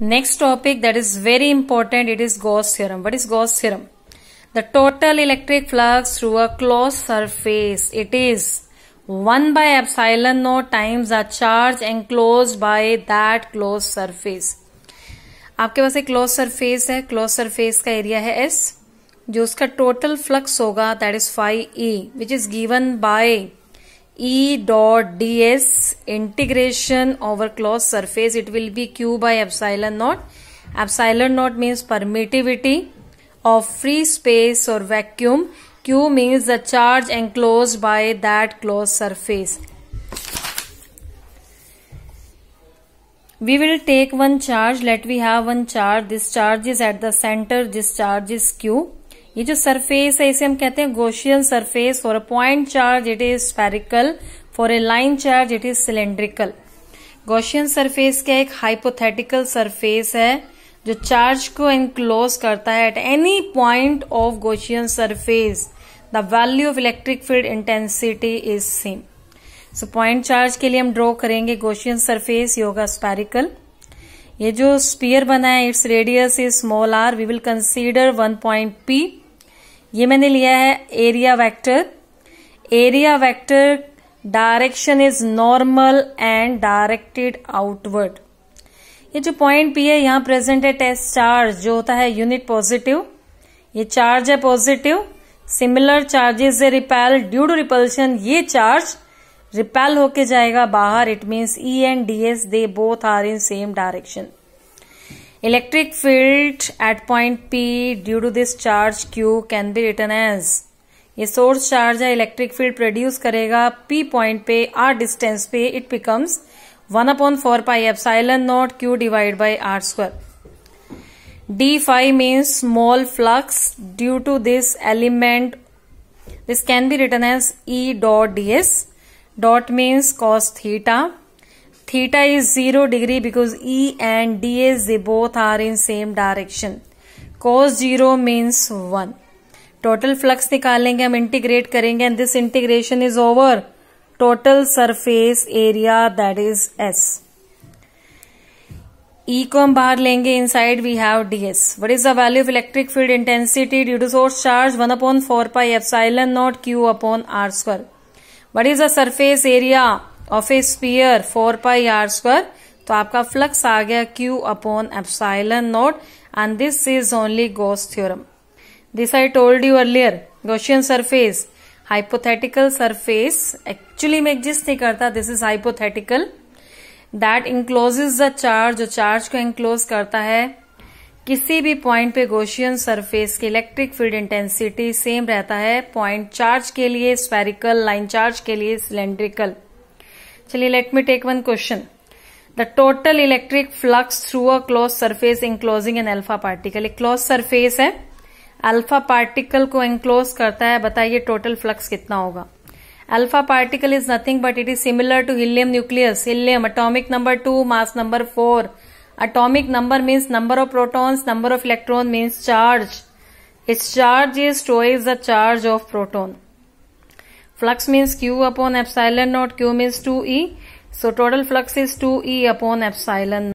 Next topic that is very important it is Gauss theorem. What is Gauss theorem? The total electric flux through a closed surface it is 1 by epsilon naught times the charge enclosed by that closed surface. आपके पास एक close surface है close surface का area है S जो उसका total flux होगा that is phi E which is given by E dot ds integration over closed surface it will be q by epsilon naught. Epsilon naught means permittivity of free space or vacuum. Q means the charge enclosed by that closed surface. we will take one charge let we have one charge this charge is at the center this charge is q ये जो surface है इसे हम कहते हैं Gaussian surface for a point charge it is spherical for a line charge it is cylindrical Gaussian surface क्या एक hypothetical surface है जो चार्ज को इनक्लोज करता है at any point of Gaussian surface the value of electric field intensity is same so point charge के लिए हम ड्रॉ करेंगे गोशियन सरफेस योगा स्पेरिकल ये जो स्पीयर बना है its radius is small R we will consider one point P ये मैंने लिया है area vector area vector direction is normal and directed outward ये जो पॉइंट पी है यहां प्रेजेंट है टेस्ट चार्ज जो होता है यूनिट पॉजिटिव ये चार्ज है positive similar charges are repel due to repulsion ये चार्ज रिपेल होके जाएगा बाहर it means E and D S they both are in same direction electric field at point P due to this charge Q can be written as ये source charge है electric field produce करेगा P point पे R distance पे it becomes one upon four pi F silent naught Q divide by R square D phi means small flux due to this element this can be written as E dot D S dot means cos theta theta is 0 degree because E and dA they both are in same direction. Cos 0 means 1. Total flux निकालेंगे हम integrate करेंगे and this integration is over total surface area that is S E को हम बाहर लेंगे inside we have DS what is the value of electric field intensity due to source charge one upon four pi epsilon naught Q upon R square what is the surface area of a sphere four pi R square तो आपका flux आ गया Q upon epsilon naught and this is only Gauss theorem this I told you earlier Gaussian surface hypothetical surface actually में exist नहीं करता this is hypothetical that encloses the charge जो charge को enclose करता है किसी भी पॉइंट पे गोशियन सरफेस की इलेक्ट्रिक फील्ड इंटेंसिटी सेम रहता है पॉइंट चार्ज के लिए स्पेरिकल लाइन चार्ज के लिए सिलेंड्रिकल चलिए let me take one question the total electric flux through a close surface enclosing an alpha particle एक क्लोज सरफेस है अल्फा पार्टिकल को एनक्लोज करता है बताइए टोटल फ्लक्स कितना होगा alpha particle is nothing but it is similar to helium nucleus helium atomic number two mass number four atomic number means number of protons number of electron means charge its charge is two is the charge of proton Flux means Q upon epsilon naught. Q means 2E. So total flux is 2E upon epsilon